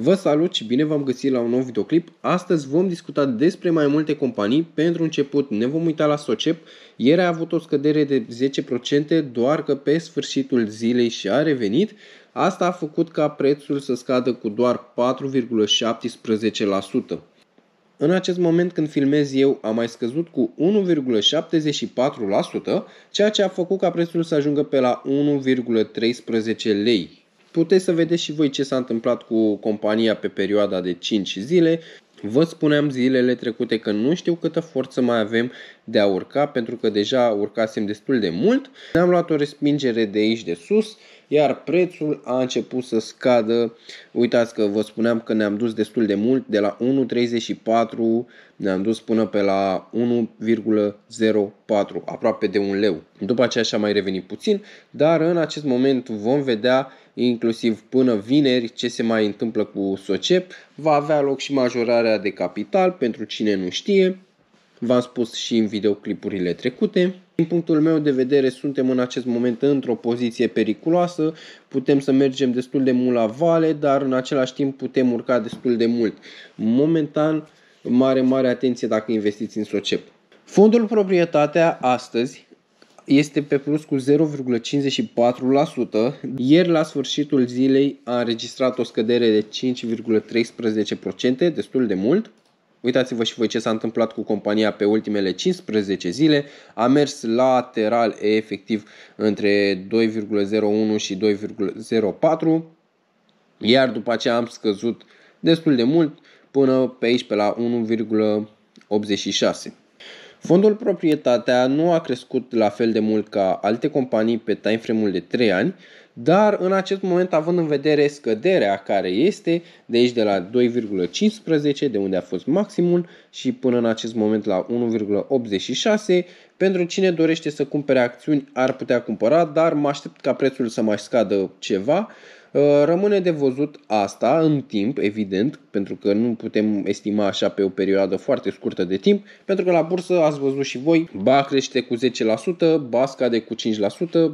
Vă salut și bine v-am găsit la un nou videoclip. Astăzi vom discuta despre mai multe companii. Pentru început ne vom uita la Socep. Ieri a avut o scădere de 10%, doar că pe sfârșitul zilei și a revenit. Asta a făcut ca prețul să scadă cu doar 4,17%. În acest moment când filmez eu a mai scăzut cu 1,74%, ceea ce a făcut ca prețul să ajungă pe la 1,13 lei puteți să vedeți și voi ce s-a întâmplat cu compania pe perioada de 5 zile. Vă spuneam zilele trecute că nu știu câtă forță mai avem de a urca, pentru că deja urcasem destul de mult. Ne-am luat o respingere de aici de sus, iar prețul a început să scadă. Uitați că vă spuneam că ne-am dus destul de mult, de la 1.34 ne-am dus până pe la 1,04, aproape de un leu. După aceea și-a mai revenit puțin, dar în acest moment vom vedea inclusiv până vineri ce se mai întâmplă cu SOCEP. Va avea loc și majorarea de capital pentru cine nu știe. V-am spus și în videoclipurile trecute. Din punctul meu de vedere, suntem în acest moment într-o poziție periculoasă, putem să mergem destul de mult la vale, dar în același timp putem urca destul de mult. Momentan, mare, mare atenție dacă investiți în SOCEP. Fondul Proprietatea astăzi este pe plus cu 0,54%. Ieri, la sfârșitul zilei, a înregistrat o scădere de 5,13%, destul de mult. Uitați-vă și voi ce s-a întâmplat cu compania pe ultimele 15 zile. A mers lateral efectiv între 2,01 și 2,04, iar după aceea am scăzut destul de mult până pe aici pe la 1,86. Fondul proprietatea nu a crescut la fel de mult ca alte companii pe timeframe-ul de 3 ani, dar în acest moment, având în vedere scăderea care este de aici de la 2,15, de unde a fost maximul, și până în acest moment la 1,86, pentru cine dorește să cumpere acțiuni ar putea cumpăra, dar mă aștept ca prețul să mai scadă ceva Uh, rămâne de văzut asta în timp, evident, pentru că nu putem estima așa pe o perioadă foarte scurtă de timp, pentru că la bursă ați văzut și voi, ba crește cu 10%, ba scade cu 5%,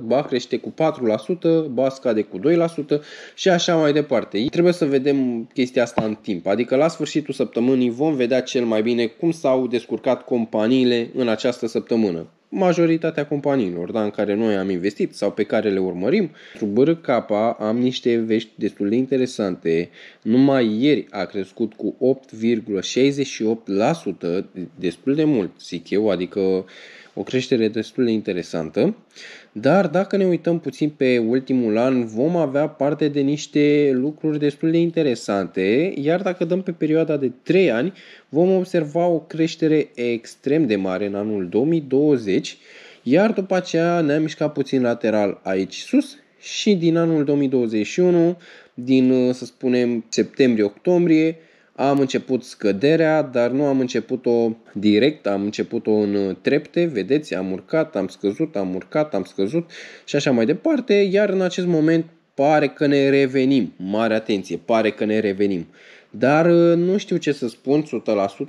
ba crește cu 4%, ba scade cu 2% și așa mai departe. Trebuie să vedem chestia asta în timp, adică la sfârșitul săptămânii vom vedea cel mai bine cum s-au descurcat companiile în această săptămână majoritatea companiilor da, în care noi am investit sau pe care le urmărim. Pentru BRK am niște vești destul de interesante numai ieri a crescut cu 8,68%, destul de mult, zic eu, adică o creștere destul de interesantă. Dar dacă ne uităm puțin pe ultimul an, vom avea parte de niște lucruri destul de interesante, iar dacă dăm pe perioada de 3 ani, vom observa o creștere extrem de mare în anul 2020, iar după aceea ne-am mișcat puțin lateral aici sus și din anul 2021 din, uh, să spunem, septembrie-octombrie, am început scăderea, dar nu am început-o direct, am început-o în uh, trepte, vedeți, am urcat, am scăzut, am urcat, am scăzut și așa mai departe, iar în acest moment pare că ne revenim, mare atenție, pare că ne revenim. Dar uh, nu știu ce să spun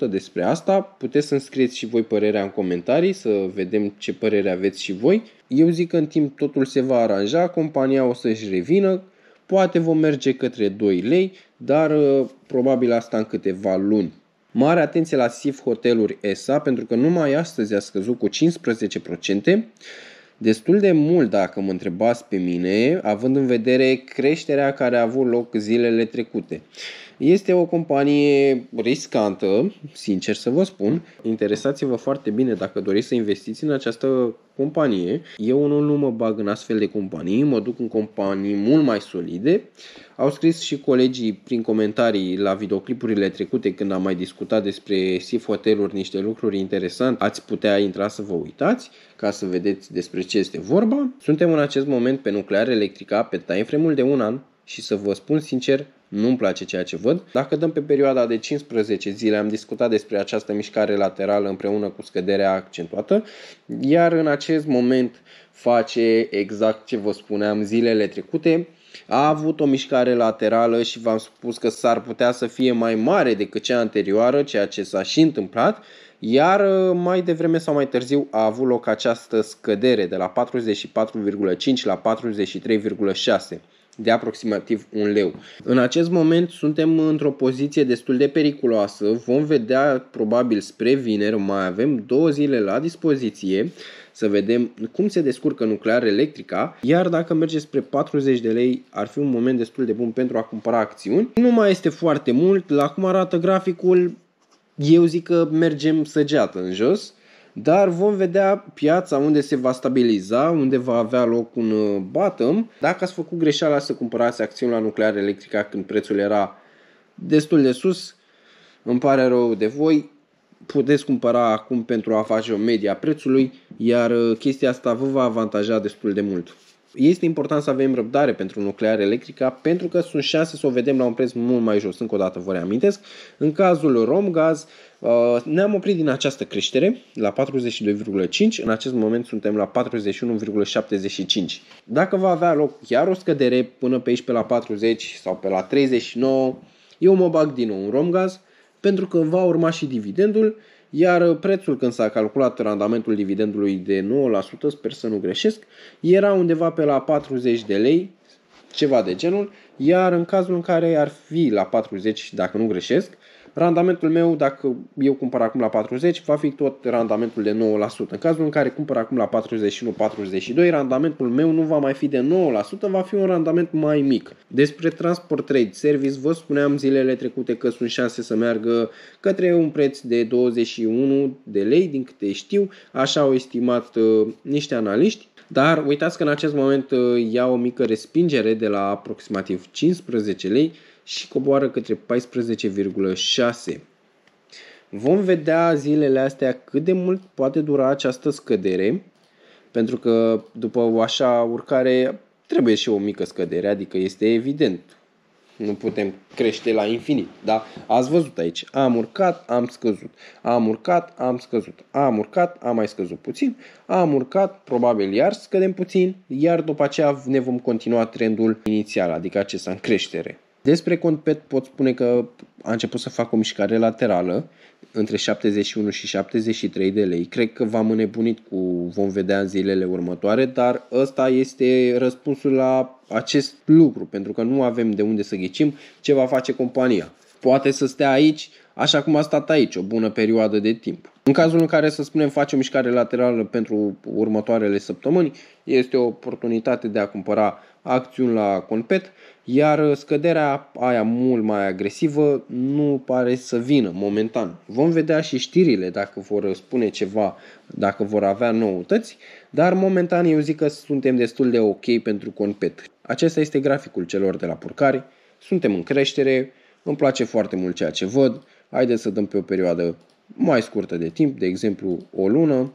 100% despre asta, puteți să scrieți și voi părerea în comentarii, să vedem ce părere aveți și voi. Eu zic că în timp totul se va aranja, compania o să-și revină, Poate vom merge către 2 lei, dar uh, probabil asta în câteva luni. Mare atenție la SIF Hoteluri ESA, pentru că numai astăzi a scăzut cu 15%, destul de mult dacă mă întrebați pe mine, având în vedere creșterea care a avut loc zilele trecute. Este o companie riscantă, sincer să vă spun. Interesați-vă foarte bine dacă doriți să investiți în această companie. Eu unul nu mă bag în astfel de companii, mă duc în companii mult mai solide. Au scris și colegii prin comentarii la videoclipurile trecute când am mai discutat despre SIF hoteluri niște lucruri interesante. Ați putea intra să vă uitați ca să vedeți despre ce este vorba. Suntem în acest moment pe nuclear electrica pe timeframe-ul de un an și să vă spun sincer, nu-mi place ceea ce văd. Dacă dăm pe perioada de 15 zile, am discutat despre această mișcare laterală împreună cu scăderea accentuată, iar în acest moment face exact ce vă spuneam zilele trecute, a avut o mișcare laterală și v-am spus că s-ar putea să fie mai mare decât cea anterioară, ceea ce s-a și întâmplat, iar uh, mai devreme sau mai târziu a avut loc această scădere de la 44,5 la 43,6 de aproximativ un leu. În acest moment suntem într-o poziție destul de periculoasă, vom vedea probabil spre vineri, mai avem două zile la dispoziție să vedem cum se descurcă nuclear electrica, iar dacă merge spre 40 de lei ar fi un moment destul de bun pentru a cumpăra acțiuni. Nu mai este foarte mult, la cum arată graficul, eu zic că mergem săgeată în jos dar vom vedea piața unde se va stabiliza, unde va avea loc un uh, bottom. Dacă ați făcut greșeala să cumpărați acțiunea la nuclear când prețul era destul de sus, îmi pare rău de voi, puteți cumpăra acum pentru a face o media prețului, iar uh, chestia asta vă va avantaja destul de mult. Este important să avem răbdare pentru nuclear electrica pentru că sunt șanse să o vedem la un preț mult mai jos. Încă o dată vă reamintesc, în cazul Romgaz uh, ne-am oprit din această creștere la 42,5, în acest moment suntem la 41,75. Dacă va avea loc chiar o scădere până pe aici pe la 40 sau pe la 39, eu mă bag din nou în Romgaz pentru că va urma și dividendul iar prețul când s-a calculat randamentul dividendului de 9%, sper să nu greșesc, era undeva pe la 40 de lei, ceva de genul, iar în cazul în care ar fi la 40, dacă nu greșesc, Randamentul meu, dacă eu cumpăr acum la 40, va fi tot randamentul de 9%. În cazul în care cumpăr acum la 41-42, randamentul meu nu va mai fi de 9%, va fi un randament mai mic. Despre Transport Trade Service vă spuneam zilele trecute că sunt șanse să meargă către un preț de 21 de lei, din câte știu, așa au estimat uh, niște analiști. Dar uitați că în acest moment uh, ia o mică respingere de la aproximativ 15 lei, și coboară către 14,6. Vom vedea zilele astea cât de mult poate dura această scădere, pentru că după o așa urcare trebuie și o mică scădere, adică este evident. Nu putem crește la infinit, da? Ați văzut aici, am urcat, am scăzut, am urcat, am scăzut, am urcat, am mai scăzut puțin, am urcat, probabil iar scădem puțin, iar după aceea ne vom continua trendul inițial, adică acesta în creștere. Despre Contpet pot spune că a început să facă o mișcare laterală între 71 și 73 de lei. Cred că v-am înnebunit cu vom vedea în zilele următoare, dar ăsta este răspunsul la acest lucru, pentru că nu avem de unde să ghicim ce va face compania. Poate să stea aici, așa cum a stat aici, o bună perioadă de timp. În cazul în care, să spunem, face o mișcare laterală pentru următoarele săptămâni, este o oportunitate de a cumpăra acțiuni la compet, iar scăderea aia mult mai agresivă nu pare să vină momentan. Vom vedea și știrile dacă vor spune ceva, dacă vor avea noutăți, dar momentan eu zic că suntem destul de ok pentru compet. Acesta este graficul celor de la purcari, suntem în creștere, îmi place foarte mult ceea ce văd, haideți să dăm pe o perioadă mai scurtă de timp, de exemplu o lună,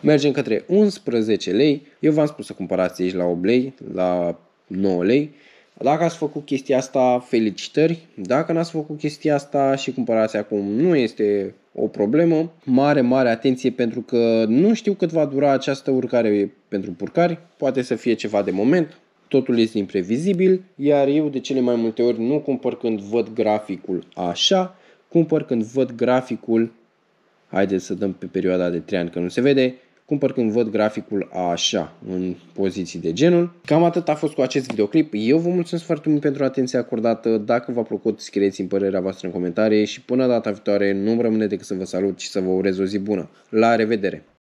Mergem către 11 lei. Eu v-am spus să cumpărați aici la 8 lei, la 9 lei. Dacă ați făcut chestia asta, felicitări. Dacă n-ați făcut chestia asta și cumpărați acum, nu este o problemă. Mare, mare atenție pentru că nu știu cât va dura această urcare pentru purcari. Poate să fie ceva de moment, totul este imprevizibil, iar eu de cele mai multe ori nu cumpăr când văd graficul așa, cumpăr când văd graficul haideți să dăm pe perioada de 3 ani că nu se vede, cumpăr când văd graficul așa, în poziții de genul. Cam atât a fost cu acest videoclip. Eu vă mulțumesc foarte mult pentru atenția acordată. Dacă v-a plăcut, scrieți în părerea voastră în comentarii și până data viitoare nu-mi rămâne decât să vă salut și să vă urez o zi bună. La revedere!